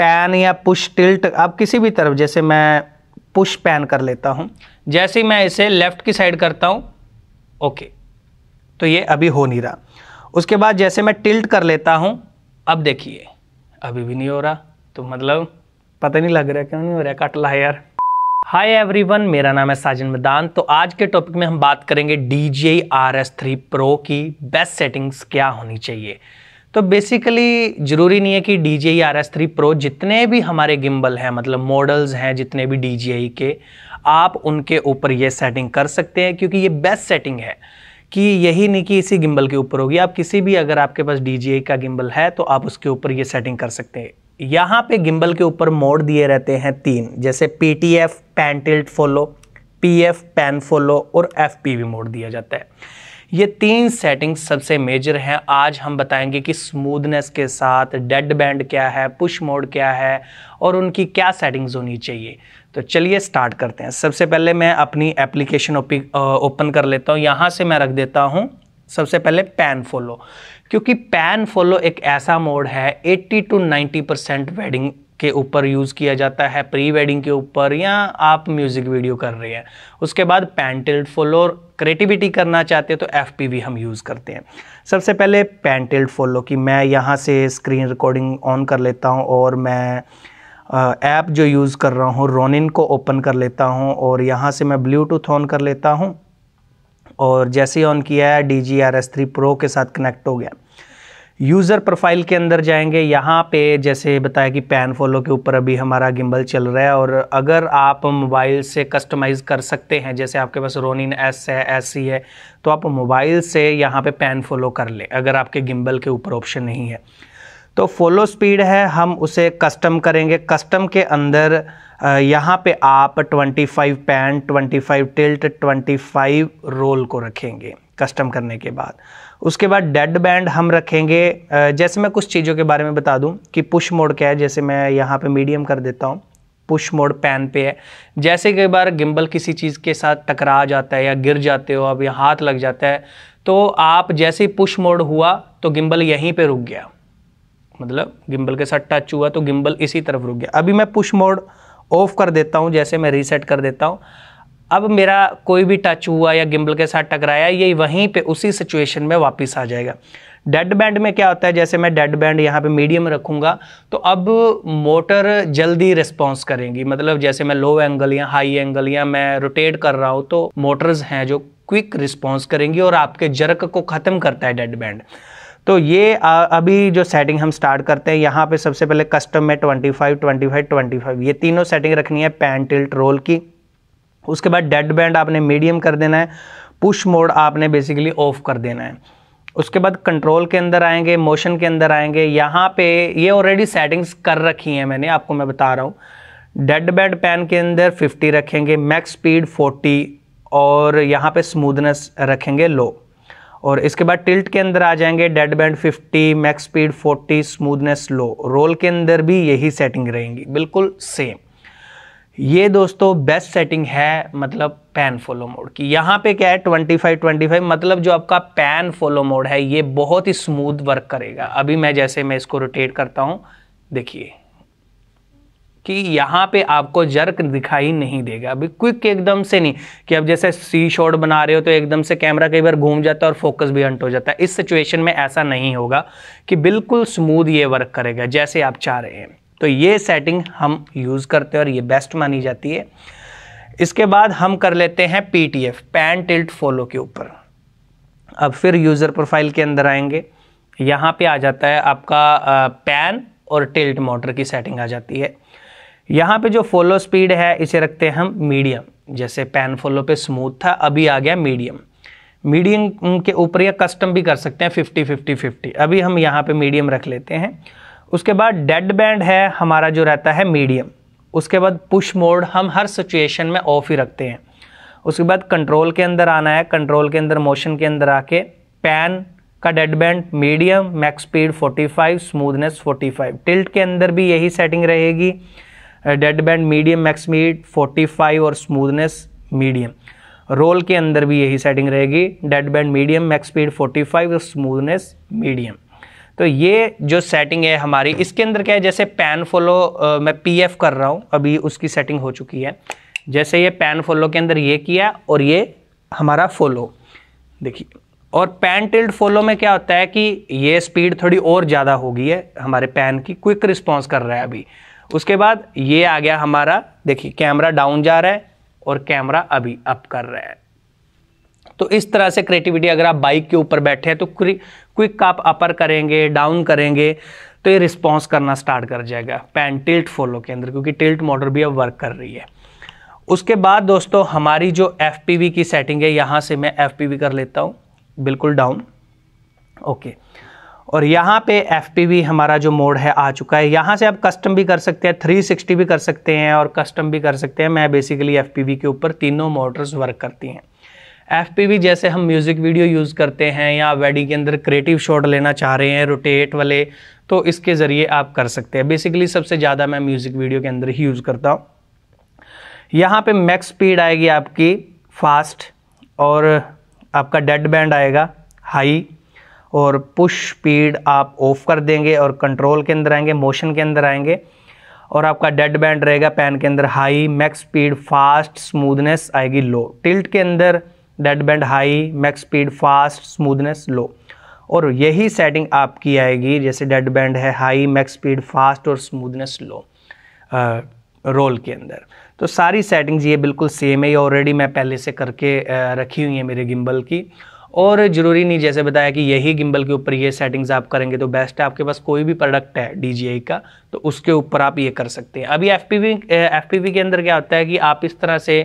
Pan या push tilt आप किसी भी तरफ जैसे मैं पुश पैन कर लेता हूँ जैसे मैं इसे लेफ़्ट की साइड करता हूँ ओके तो ये अभी हो नहीं रहा उसके बाद जैसे मैं टिल्ट कर लेता हूँ अब देखिए अभी भी नहीं हो रहा तो मतलब पता नहीं लग रहा क्यों नहीं हो रहा कट ला यार हाय एवरीवन मेरा नाम है साजिन मैदान तो आज के टॉपिक में हम बात करेंगे D G R S three pro की बेस्ट सेटिंग्स क्या होनी चाहिए तो बेसिकली ज़रूरी नहीं है कि D G R S three pro जितने भी हमारे गिम्बल हैं मतलब मॉडल्स हैं जितने भी डी जी e के आप उनके ऊपर ये सेटिंग कर सकते हैं क्योंकि ये बेस्ट सेटिंग है कि यही नहीं कि इसी गिम्बल के ऊपर होगी आप किसी भी अगर आपके पास डी e का गिम्बल है तो आप उसके ऊपर ये सेटिंग कर सकते हैं यहाँ पे गिम्बल के ऊपर मोड दिए रहते हैं तीन जैसे P T F pan tilt follow P F pan follow और एफ पी वी मोड दिया जाता है ये तीन सेटिंग्स सबसे मेजर हैं आज हम बताएंगे कि स्मूदनेस के साथ डेड बैंड क्या है पुश मोड क्या है और उनकी क्या सेटिंग्स होनी चाहिए तो चलिए स्टार्ट करते हैं सबसे पहले मैं अपनी एप्लीकेशन ओपन कर लेता हूँ यहाँ से मैं रख देता हूँ सबसे पहले पैन फॉलो क्योंकि पैन फॉलो एक ऐसा मोड है 80 टू 90 परसेंट वेडिंग के ऊपर यूज़ किया जाता है प्री वेडिंग के ऊपर या आप म्यूज़िक वीडियो कर रहे हैं उसके बाद पैंटिल्ड फोलो क्रिएटिविटी करना चाहते हैं तो एफ हम यूज़ करते हैं सबसे पहले पैंटिल्ड फोलो की मैं यहाँ से स्क्रीन रिकॉर्डिंग ऑन कर लेता हूँ और मैं ऐप जो यूज़ कर रहा हूँ रोनिन को ओपन कर लेता हूँ और यहाँ से मैं ब्लूटूथ ऑन कर लेता हूँ और जैसे ही ऑन किया है D G R S three pro के साथ कनेक्ट हो गया यूज़र प्रोफाइल के अंदर जाएंगे यहाँ पे जैसे बताया कि पैन फॉलो के ऊपर अभी हमारा गिम्बल चल रहा है और अगर आप मोबाइल से कस्टमाइज़ कर सकते हैं जैसे आपके पास रोनिन एस है एस सी है तो आप मोबाइल से यहाँ पे पैन फॉलो कर लें अगर आपके गिम्बल के ऊपर ऑप्शन नहीं है तो फॉलो स्पीड है हम उसे कस्टम करेंगे कस्टम के अंदर यहाँ पे आप 25 पैन 25 टिल्ट 25 रोल को रखेंगे कस्टम करने के बाद उसके बाद डेड बैंड हम रखेंगे जैसे मैं कुछ चीज़ों के बारे में बता दूं कि पुश मोड क्या है जैसे मैं यहाँ पे मीडियम कर देता हूँ पुश मोड पैन पे है जैसे कई बार गिम्बल किसी चीज़ के साथ टकरा जाता है या गिर जाते हो अब या हाथ लग जाता है तो आप जैसे ही पुश मोड हुआ तो गिम्बल यहीं पर रुक गया मतलब गिम्बल के साथ टच हुआ तो गिम्बल इसी तरफ रुक गया अभी मैं पुश मोड ऑफ कर देता हूँ जैसे मैं रीसेट कर देता हूँ अब मेरा कोई भी टच हुआ या गिम्बल के साथ टकराया ये वहीं पे उसी सिचुएशन में वापस आ जाएगा डेड बैंड में क्या होता है जैसे मैं डेड बैंड यहाँ पे मीडियम रखूँगा तो अब मोटर जल्दी रिस्पॉन्स करेंगी मतलब जैसे मैं लो एंगल या हाई एंगल या मैं रोटेट कर रहा हूँ तो मोटर्स हैं जो क्विक रिस्पॉन्स करेंगी और आपके जर्क को ख़त्म करता है डेड बैंड तो ये अभी जो सेटिंग हम स्टार्ट करते हैं यहाँ पे सबसे पहले कस्टम में 25, 25, 25 ये तीनों सेटिंग रखनी है पैन टिल्ट रोल की उसके बाद डेड बैंड आपने मीडियम कर देना है पुश मोड आपने बेसिकली ऑफ कर देना है उसके बाद कंट्रोल के अंदर आएंगे मोशन के अंदर आएंगे यहाँ पे ये ऑलरेडी सेटिंग्स कर रखी हैं मैंने आपको मैं बता रहा हूँ डेड बैंड पैन के अंदर फिफ्टी रखेंगे मैक्स स्पीड फोर्टी और यहाँ पे स्मूदनेस रखेंगे लो और इसके बाद टिल्ट के अंदर आ जाएंगे dead band 50 max speed 40 smoothness low roll के अंदर भी यही सेटिंग रहेंगी बिल्कुल सेम ये दोस्तों बेस्ट सेटिंग है मतलब पैन फॉलो मोड की यहाँ पे क्या है 25 25 मतलब जो आपका पैन फॉलो मोड है ये बहुत ही स्मूथ वर्क करेगा अभी मैं जैसे मैं इसको रोटेट करता हूँ देखिए कि यहाँ पे आपको जर्क दिखाई नहीं देगा अभी क्विक एकदम से नहीं कि अब जैसे सी शॉट बना रहे हो तो एकदम से कैमरा कई बार घूम जाता है और फोकस भी हंट हो जाता है इस सिचुएशन में ऐसा नहीं होगा कि बिल्कुल स्मूद ये वर्क करेगा जैसे आप चाह रहे हैं तो ये सेटिंग हम यूज़ करते हैं और ये बेस्ट मानी जाती है इसके बाद हम कर लेते हैं P T F pan tilt follow के ऊपर अब फिर यूज़र प्रोफाइल के अंदर आएंगे यहाँ पे आ जाता है आपका पैन और टिल्ट मोटर की सेटिंग आ जाती है यहाँ पे जो फॉलो स्पीड है इसे रखते हैं हम मीडियम जैसे पैन फॉलो पे स्मूथ था अभी आ गया मीडियम मीडियम के ऊपर या कस्टम भी कर सकते हैं फिफ्टी फिफ्टी फिफ्टी अभी हम यहाँ पे मीडियम रख लेते हैं उसके बाद डेड बैंड है हमारा जो रहता है मीडियम उसके बाद पुश मोड हम हर सिचुएशन में ऑफ ही रखते हैं उसके बाद कंट्रोल के अंदर आना है कंट्रोल के अंदर मोशन के अंदर आके पैन का dead band medium max speed 45 smoothness 45 tilt के अंदर भी यही सेटिंग रहेगी dead band medium max mid 45 और स्मूदनेस मीडियम रोल के अंदर भी यही सेटिंग रहेगी dead band medium max speed 45 और स्मूदनेस मीडियम तो ये जो सेटिंग है हमारी इसके अंदर क्या है जैसे पैन फॉलो मैं पी एफ कर रहा हूँ अभी उसकी सेटिंग हो चुकी है जैसे ये पैन फॉलो के अंदर ये किया और ये हमारा फॉलो देखिए और पैन टिल्ड फॉलो में क्या होता है कि ये स्पीड थोड़ी और ज़्यादा होगी है हमारे पैन की क्विक रिस्पॉन्स कर रहा है अभी उसके बाद ये आ गया हमारा देखिए कैमरा डाउन जा रहा है और कैमरा अभी अप कर रहा है तो इस तरह से क्रिएटिविटी अगर आप बाइक के ऊपर बैठे हैं तो क्विक आप अपर करेंगे डाउन करेंगे तो ये रिस्पॉन्स करना स्टार्ट कर जाएगा पैन टिल्ट फॉलो के अंदर क्योंकि टिल्ट मोटर भी अब वर्क कर रही है उसके बाद दोस्तों हमारी जो एफ की सेटिंग है यहाँ से मैं एफ कर लेता हूँ बिल्कुल डाउन ओके okay. और यहाँ पे एफ हमारा जो मोड है आ चुका है यहाँ से आप कस्टम भी कर सकते हैं 360 भी कर सकते हैं और कस्टम भी कर सकते हैं मैं बेसिकली एफ के ऊपर तीनों मोटर्स वर्क करती हैं एफ जैसे हम म्यूज़िक वीडियो यूज़ करते हैं या वेडिंग के अंदर क्रिएटिव शॉट लेना चाह रहे हैं रोटेट वाले तो इसके ज़रिए आप कर सकते हैं बेसिकली सबसे ज़्यादा मैं म्यूज़िक वीडियो के अंदर ही यूज़ करता हूँ यहाँ पे मैक्स स्पीड आएगी आपकी फास्ट और आपका डेड बैंड आएगा हाई और पुश स्पीड आप ऑफ कर देंगे और कंट्रोल के अंदर आएंगे मोशन के अंदर आएंगे और आपका डेड बैंड रहेगा पैन के अंदर high max speed fast smoothness आएगी लो टिल्ट के अंदर dead band high max speed fast smoothness low और यही सेटिंग आपकी आएगी जैसे डेड बैंड है हाई मैक्स स्पीड फास्ट और स्मूदनेस लो रोल के अंदर तो सारी सेटिंग्स ये बिल्कुल सेम है ये ऑलरेडी मैं पहले से करके रखी हुई है मेरे गिम्बल की और ज़रूरी नहीं जैसे बताया कि यही गिम्बल के ऊपर ये सेटिंग्स आप करेंगे तो बेस्ट है आपके पास कोई भी प्रोडक्ट है डी का तो उसके ऊपर आप ये कर सकते हैं अभी एफ पी के अंदर क्या होता है कि आप इस तरह से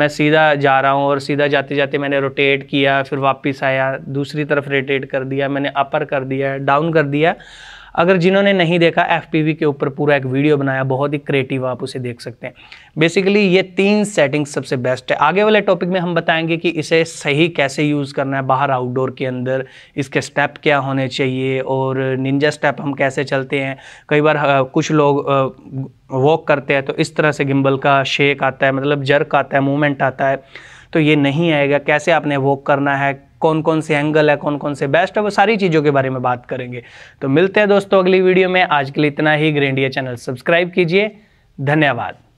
मैं सीधा जा रहा हूँ और सीधा जाते जाते मैंने रोटेट किया फिर वापस आया दूसरी तरफ रोटेट कर दिया मैंने अपर कर दिया डाउन कर दिया अगर जिन्होंने नहीं देखा एफ के ऊपर पूरा एक वीडियो बनाया बहुत ही क्रिएटिव आप उसे देख सकते हैं बेसिकली ये तीन सेटिंग सबसे बेस्ट है आगे वाले टॉपिक में हम बताएंगे कि इसे सही कैसे यूज़ करना है बाहर आउटडोर के अंदर इसके स्टेप क्या होने चाहिए और निंजा स्टेप हम कैसे चलते हैं कई बार कुछ लोग वॉक करते हैं तो इस तरह से गिम्बल का शेक आता है मतलब जर्क आता है मूवमेंट आता है तो ये नहीं आएगा कैसे आपने वॉक करना है कौन कौन से एंगल है कौन कौन से बेस्ट है वो सारी चीज़ों के बारे में बात करेंगे तो मिलते हैं दोस्तों अगली वीडियो में आज के लिए इतना ही ग्रेंडिया चैनल सब्सक्राइब कीजिए धन्यवाद